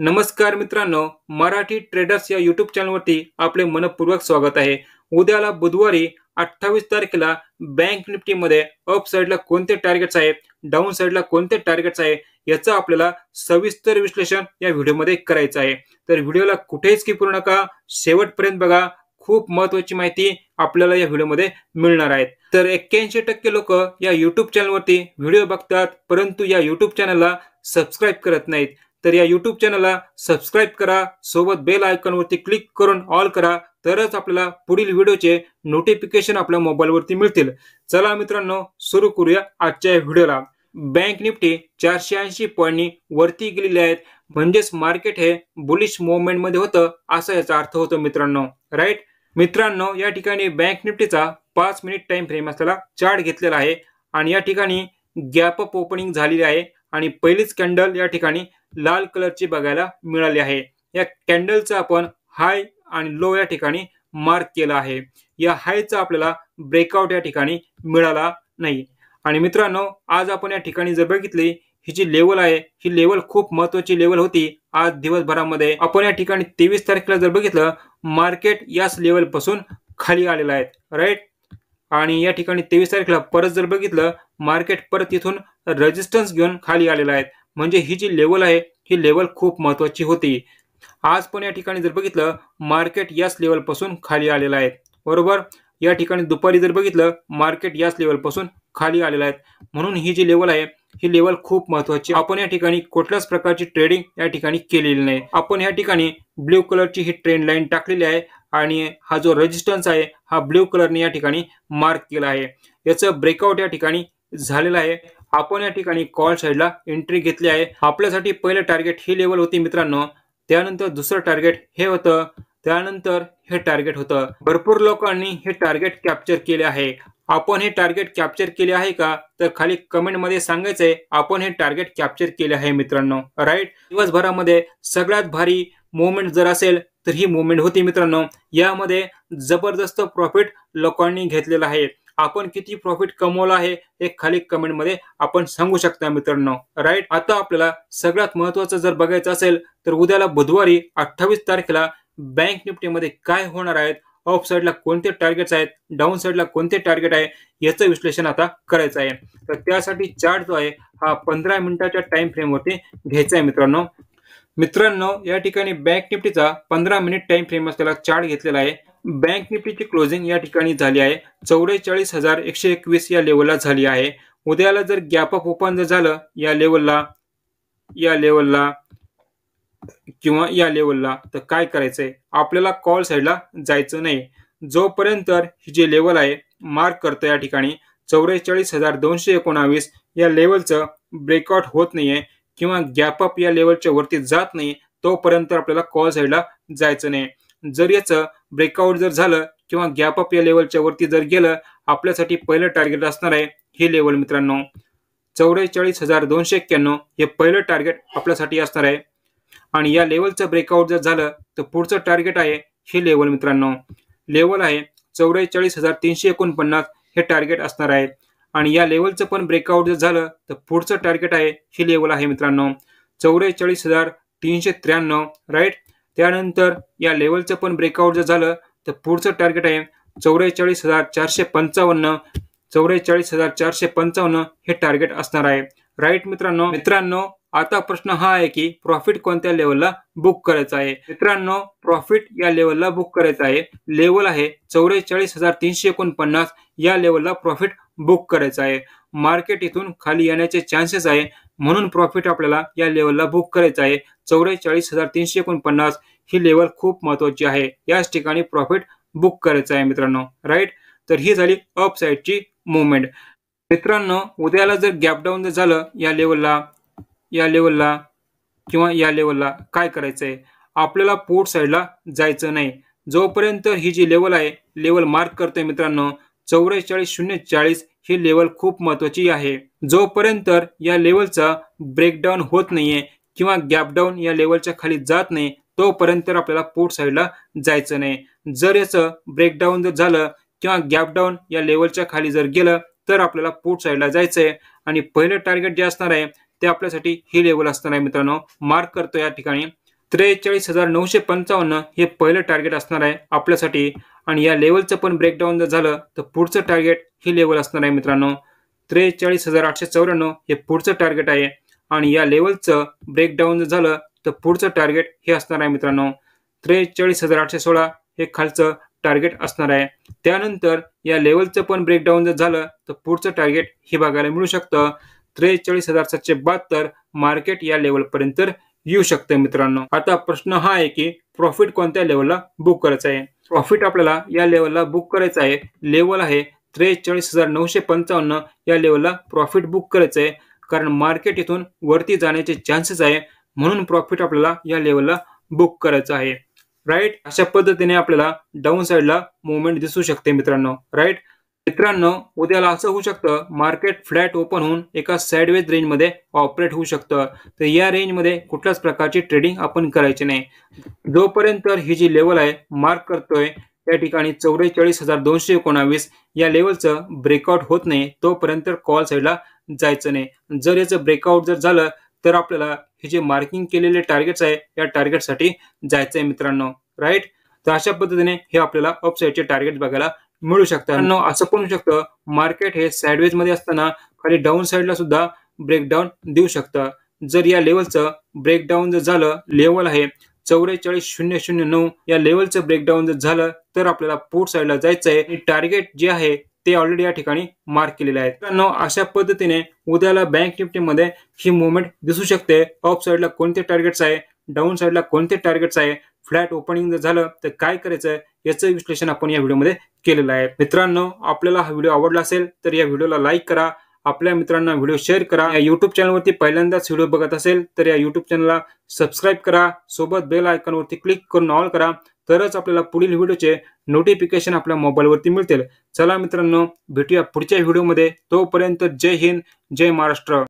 नमस्कार मित्रांनो मराठी ट्रेडर्स या युट्यूब चॅनलवरती आपले मनपूर्वक स्वागत आहे उद्याला बुधवारी अठ्ठावीस तारखेला बँक निफ्टीमध्ये अप साईडला कोणते टार्गेट्स आहेत डाऊन साईडला कोणते टार्गेट्स आहे याचं आपल्याला सविस्तर विश्लेषण या व्हिडिओमध्ये करायचं आहे तर व्हिडिओला कुठेही की पूर्ण नका शेवटपर्यंत बघा खूप महत्वाची माहिती आपल्याला या व्हिडिओमध्ये मिळणार आहेत तर एक्क्याऐंशी टक्के लोक या युट्यूब चॅनलवरती व्हिडिओ बघतात परंतु या युट्यूब चॅनलला सबस्क्राईब करत नाहीत तर या यूट्यूब चॅनलला सबस्क्राईब करा सोबत बेल आयकॉनवरती क्लिक करून ऑल करा तरच आपल्याला पुढील व्हिडिओचे नोटिफिकेशन आपल्या मोबाईलवरती मिळतील चला मित्रांनो सुरू करूया आजच्या व्हिडिओला बँक निफ्टी चारशे ऐंशी पॉईंटनी वरती गेलेली आहेत म्हणजेच मार्केट हे बुलिश मध्ये होतं असा याचा अर्थ होतो मित्रांनो राईट मित्रांनो या ठिकाणी बँक निफ्टीचा पाच मिनिट टाइम फ्रेम असलेला चार्ट घेतलेला आहे आणि या ठिकाणी गॅप अप ओपनिंग झालेली आहे आणि पहिलीच कॅन्डल या ठिकाणी लाल कलरची बघायला मिळाली आहे या कॅन्डलचं आपण हाय आणि लो या ठिकाणी मार्क केला आहे या हायचा आपल्याला ब्रेकआउट या ठिकाणी मिळाला नाही आणि मित्रांनो आज आपण या ठिकाणी जर बघितली ही जी लेवल आहे ही लेवल खूप महत्वाची लेवल होती आज दिवसभरामध्ये आपण या ठिकाणी तेवीस तारखेला जर बघितलं मार्केट याच लेवलपासून खाली आलेलं आहे राईट आणि या ठिकाणी तेवीस तारखेला परत जर बघितलं मार्केट परत इथून रेजिस्टन्स घेऊन खाली आलेला आहे म्हणजे ही जी लेवल आहे ही लेवल खूप महत्वाची होती आज पण या ठिकाणी जर बघितलं मार्केट याच लेवलपासून खाली आलेलं आहे बरोबर या ठिकाणी दुपारी जर बघितलं मार्केट याच लेवलपासून खाली आलेलं आहे म्हणून ही जी लेवल आहे ही लेवल खूप महत्वाची आपण या ठिकाणी कुठल्याच प्रकारची ट्रेडिंग या ठिकाणी केलेली नाही आपण या ठिकाणी ब्ल्यू कलरची ही ट्रेंड लाईन टाकलेली आहे आणि हा जो रेजिस्टन्स आहे हा ब्ल्यू कलरने या ठिकाणी मार्क केला आहे याचं ब्रेकआउट या ठिकाणी झालेलं आहे आपण या ठिकाणी कॉल साईडला एंट्री घेतली आहे आपल्यासाठी पहिलं टार्गेट ही लेवल होती मित्रांनो त्यानंतर दुसरं टार्गेट हे होतं त्यानंतर हे टार्गेट होतं भरपूर लोकांनी हे टार्गेट कॅप्चर केले आहे आपण हे टार्गेट कॅप्चर केले आहे का तर खाली कमेंट मध्ये सांगायचंय आपण हे टार्गेट कॅप्चर केले आहे मित्रांनो राईट दिवसभरामध्ये सगळ्यात भारी मुवमेंट जर असेल तर ही मुवमेंट होती मित्रांनो यामध्ये जबरदस्त प्रॉफिट लोकांनी घेतलेला आहे आपण किती प्रॉफिट कमवला आहे हे खाली कमेंटमध्ये आपण सांगू शकता मित्रांनो राईट आता आपल्याला सगळ्यात महत्वाचं जर बघायचं असेल तर उद्याला बुधवारी अठ्ठावीस तारखेला बँक निफ्टीमध्ये काय होणार आहेत ऑफ साईडला कोणते टार्गेट्स आहेत डाऊन साइडला कोणते टार्गेट आहे याचं विश्लेषण आता करायचं आहे तर त्यासाठी चार्ट जो आहे हा पंधरा मिनिटाच्या टाइम फ्रेमवरती घ्यायचा आहे मित्रांनो मित्रांनो या ठिकाणी बँक निफ्टीचा पंधरा मिनिट टाइम फ्रेम असलेला चार्ट घेतलेला आहे बँक निफ्टीची क्लोजिंग या ठिकाणी झाली आहे चौवेचाळीस हजार एकशे एकवीस या लेवलला झाली आहे उद्याला जर गॅप अप ओपन जर झालं या लेवलला या लेवलला किंवा या लेवलला तर काय करायचंय आपल्याला कॉल साईडला जायचं नाही जोपर्यंत ही जे लेवल आहे मार्क करतं या ठिकाणी चौवेचाळीस हजार दोनशे एकोणावीस या लेवलचं ब्रेकआउट होत नाहीये किंवा गॅप अप या लेवलच्या वरती जात नाही तोपर्यंत आपल्याला कॉल साईडला जायचं नाही जर याचं ब्रेकआउट जर झालं किंवा गॅप अप या लेवलच्या वरती जर गेलं आपल्यासाठी पहिलं टार्गेट असणार आहे हे लेवल मित्रांनो चौवेचाळीस हजार दोनशे एक्क्याण्णव हे पहिलं टार्गेट आपल्यासाठी असणार आहे आणि या लेवलचं ब्रेकआउट जर झालं तर पुढचं टार्गेट आहे हे लेवल मित्रांनो लेवल आहे चौवेचाळीस हजार तीनशे एकोणपन्नास हे टार्गेट असणार आहे आणि या लेवलचं पण ब्रेकआउट जर झालं तर पुढचं टार्गेट आहे हे लेवल आहे मित्रांनो चौवेचाळीस हजार तीनशे त्र्याण्णव राईट त्यानंतर या लेवलचं पण ब्रेकआउट जर झालं तर पुढचं टार्गेट आहे चौवेचाळीस हजार चारशे पंचावन्न चौवेचाळीस हजार चारशे पंचावन्न हे टार्गेट असणार आहे राईट मित्रांनो मित्रांनो आता प्रश्न हा आहे की प्रॉफिट कोणत्या लेवलला बुक करायचा आहे मित्रांनो प्रॉफिट या लेवलला बुक करायचा आहे लेवल आहे चौवेचाळीस हजार तीनशे एकोणपन्नास या लेवलला प्रॉफिट बुक करायचा आहे मार्केट इथून खाली येण्याचे चान्सेस आहे म्हणून प्रॉफिट आपल्याला या लेवलला बुक करायचं आहे चौवेचाळीस हजार तीनशे एकोणपन्नास ही लेवल खूप महत्वाची आहे याच ठिकाणी प्रॉफिट बुक करायचं आहे मित्रांनो राईट तर ही झाली अपसाईडची मुवमेंट मित्रांनो उद्याला जर गॅपडाऊन जर झालं या लेवलला या लेवलला किंवा या लेवलला काय करायचं आहे आपल्याला पोर्ट साईडला जायचं नाही जोपर्यंत ही जी लेवल आहे लेवल मार्क करते मित्रांनो चौवेचाळीस शून्य चाळीस ही लेवल खूप महत्वाची आहे जोपर्यंत या लेवलचा ब्रेकडाऊन होत नाहीये किंवा गॅपडाऊन या लेवलच्या खाली जात नाही तोपर्यंत आपल्याला पोर्ट साईडला जायचं नाही जर याचं ब्रेकडाऊन जर झालं किंवा गॅपडाऊन या लेवलच्या खाली जर गेलं तर आपल्याला पोर्ट साईडला जायचं आहे आणि पहिलं टार्गेट जे असणार आहे ते आपल्यासाठी ही लेवल असणार आहे मित्रांनो मार्क करतो या ठिकाणी त्रेचाळीस हजार नऊशे पंचावन्न हे पहिलं टार्गेट असणार आहे आपल्यासाठी आणि या लेवलचं पण ब्रेकडाऊन जर झालं तर पुढचं टार्गेट ही लेवल असणार आहे मित्रांनो त्रेचाळीस हजार आठशे चौऱ्याण्णव हे पुढचं टार्गेट आहे आणि या लेवलचं ब्रेकडाऊन जर झालं तर पुढचं टार्गेट हे असणार आहे मित्रांनो त्रेचाळीस हजार आठशे सोळा हे खालचं टार्गेट असणार आहे त्यानंतर या लेवलचं पण ब्रेकडाऊन जर झालं तर पुढचं टार्गेट हे बघायला मिळू शकतं त्रेचाळीस हजार सातशे बहात्तर मार्केट या लेवलपर्यंत येऊ शकते मित्रांनो आता प्रश्न हा आहे की प्रॉफिट कोणत्या लेवलला बुक करायचा आहे प्रॉफिट आपल्याला या लेवलला बुक करायचं आहे लेवल आहे त्रेचाळीस हजार नऊशे पंचावन्न या लेवलला प्रॉफिट बुक करायचं आहे कारण मार्केट इथून वरती जाण्याचे चान्सेस आहे म्हणून प्रॉफिट आपल्याला या लेवलला बुक करायचं आहे राईट अशा पद्धतीने आपल्याला डाऊन साईडला मुवमेंट दिसू शकते मित्रांनो राईट मित्रांनो उद्याला असं होऊ शकतं मार्केट फ्लॅट ओपन होऊन एका साईडवेज रेंजमध्ये ऑपरेट होऊ शकतं तर या रेंजमध्ये कुठल्याच प्रकारची ट्रेडिंग आपण करायची नाही जोपर्यंत ही जी लेवल आहे मार्क करतोय त्या ठिकाणी चौवेचाळीस हजार दोनशे एकोणावीस या लेवलचं ब्रेकआउट होत नाही तोपर्यंत कॉल साईडला जायचं नाही जर याचं ब्रेकआउट जर झालं तर आपल्याला हे जे मार्किंग केलेले टार्गेट्स आहे या टार्गेटसाठी जायचं आहे मित्रांनो राईट तर अशा पद्धतीने हे आपल्याला अपसाईडचे टार्गेट बघायला मिळू शकतात असं पण होऊ शकतं मार्केट हे साईडवेज मध्ये असताना खाली डाऊन साईडला सुद्धा ब्रेकडाऊन देऊ शकतं जर या लेवलचं ब्रेकडाऊन जर झालं लेवल आहे चौवेचाळीस शून्य शून्य नऊ या लेवलचं ब्रेकडाऊन जर झालं तर आपल्याला पोर्ट साईडला जायचं आहे आणि टार्गेट जे आहे ते ऑलरेडी या ठिकाणी मार्क केलेले आहेत अशा पद्धतीने उद्याला बँक मध्ये ही मुवमेंट दिसू शकते ऑफ साईडला कोणते टार्गेट्स आहे डाऊन साईडला कोणते टार्गेट्स आहे फ्लॅट ओपनिंग जर झालं तर काय करायचं आहे याचं विश्लेषण आपण या व्हिडिओमध्ये केलेलं आहे मित्रांनो आपल्याला हा व्हिडिओ आवडला असेल तर या व्हिडिओला लाईक करा आपल्या मित्रांना व्हिडिओ शेअर करा या युट्यूब चॅनलवरती पहिल्यांदाच व्हिडिओ बघत असेल तर या युट्यूब चॅनलला सबस्क्राईब करा सोबत बेल आयकॉनवरती क्लिक करून ऑल करा तरच आपल्याला पुढील व्हिडिओचे नोटिफिकेशन आपल्या मोबाईलवरती मिळतील चला मित्रांनो भेटूया पुढच्या व्हिडिओमध्ये तोपर्यंत जय हिंद जय महाराष्ट्र